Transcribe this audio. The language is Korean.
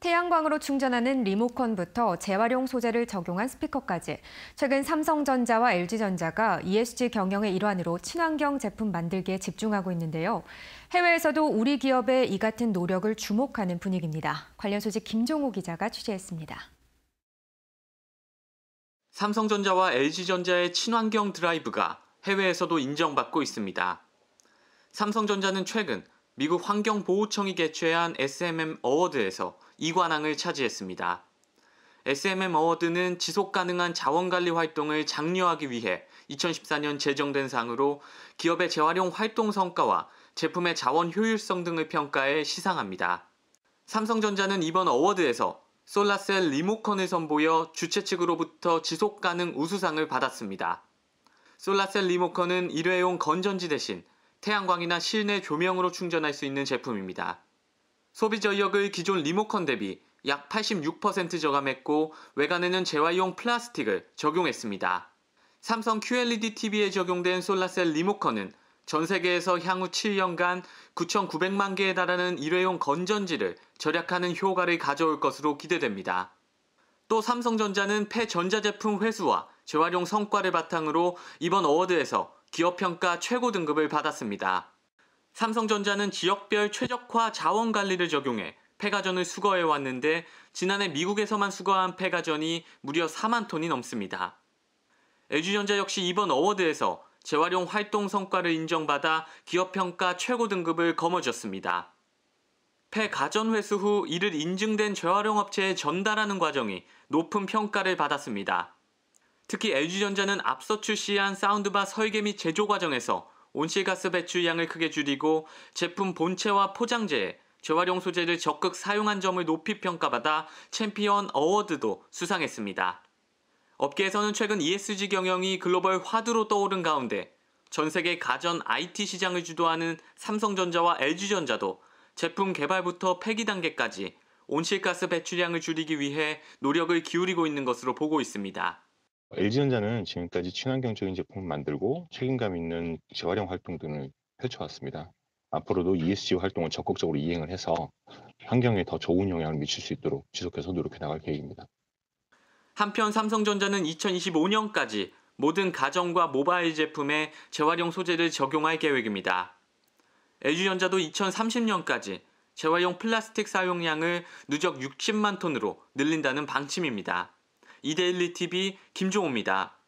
태양광으로 충전하는 리모컨부터 재활용 소재를 적용한 스피커까지 최근 삼성전자와 LG전자가 ESG 경영의 일환으로 친환경 제품 만들기에 집중하고 있는데요. 해외에서도 우리 기업의 이 같은 노력을 주목하는 분위기입니다. 관련 소식 김종호 기자가 취재했습니다. 삼성전자와 LG전자의 친환경 드라이브가 해외에서도 인정받고 있습니다. 삼성전자는 최근 미국 환경보호청이 개최한 SMM 어워드에서 이관왕을 차지했습니다. SMM 어워드는 지속 가능한 자원 관리 활동을 장려하기 위해 2014년 제정된 상으로 기업의 재활용 활동 성과와 제품의 자원 효율성 등을 평가해 시상합니다. 삼성전자는 이번 어워드에서 솔라셀 리모컨을 선보여 주최 측으로부터 지속 가능 우수상을 받았습니다. 솔라셀 리모컨은 일회용 건전지 대신 태양광이나 실내 조명으로 충전할 수 있는 제품입니다. 소비 전역을 기존 리모컨 대비 약 86% 저감했고 외관에는 재활용 플라스틱을 적용했습니다. 삼성 QLED TV에 적용된 솔라셀 리모컨은 전 세계에서 향후 7년간 9,900만 개에 달하는 일회용 건전지를 절약하는 효과를 가져올 것으로 기대됩니다. 또 삼성전자는 폐 전자제품 회수와 재활용 성과를 바탕으로 이번 어워드에서 기업평가 최고 등급을 받았습니다. 삼성전자는 지역별 최적화 자원 관리를 적용해 폐가전을 수거해 왔는데 지난해 미국에서만 수거한 폐가전이 무려 4만 톤이 넘습니다. LG전자 역시 이번 어워드에서 재활용 활동 성과를 인정받아 기업평가 최고 등급을 거머쥐었습니다. 폐가전 회수 후 이를 인증된 재활용 업체에 전달하는 과정이 높은 평가를 받았습니다. 특히 LG전자는 앞서 출시한 사운드바 설계 및 제조 과정에서 온실가스 배출량을 크게 줄이고 제품 본체와 포장재에 재활용 소재를 적극 사용한 점을 높이 평가받아 챔피언 어워드도 수상했습니다. 업계에서는 최근 ESG 경영이 글로벌 화두로 떠오른 가운데 전 세계 가전 IT 시장을 주도하는 삼성전자와 LG전자도 제품 개발부터 폐기 단계까지 온실가스 배출량을 줄이기 위해 노력을 기울이고 있는 것으로 보고 있습니다. LG전자는 어, 지금까지 친환경적인 제품을 만들고 책임감 있는 재활용 활동 등을 펼쳐왔습니다. 앞으로도 ESG 활동을 적극적으로 이행을 해서 환경에 더 좋은 영향을 미칠 수 있도록 지속해서 노력해 나갈 계획입니다. 한편 삼성전자는 2025년까지 모든 가정과 모바일 제품에 재활용 소재를 적용할 계획입니다. LG전자도 2030년까지 재활용 플라스틱 사용량을 누적 60만 톤으로 늘린다는 방침입니다. 이데일리 TV 김종호입니다.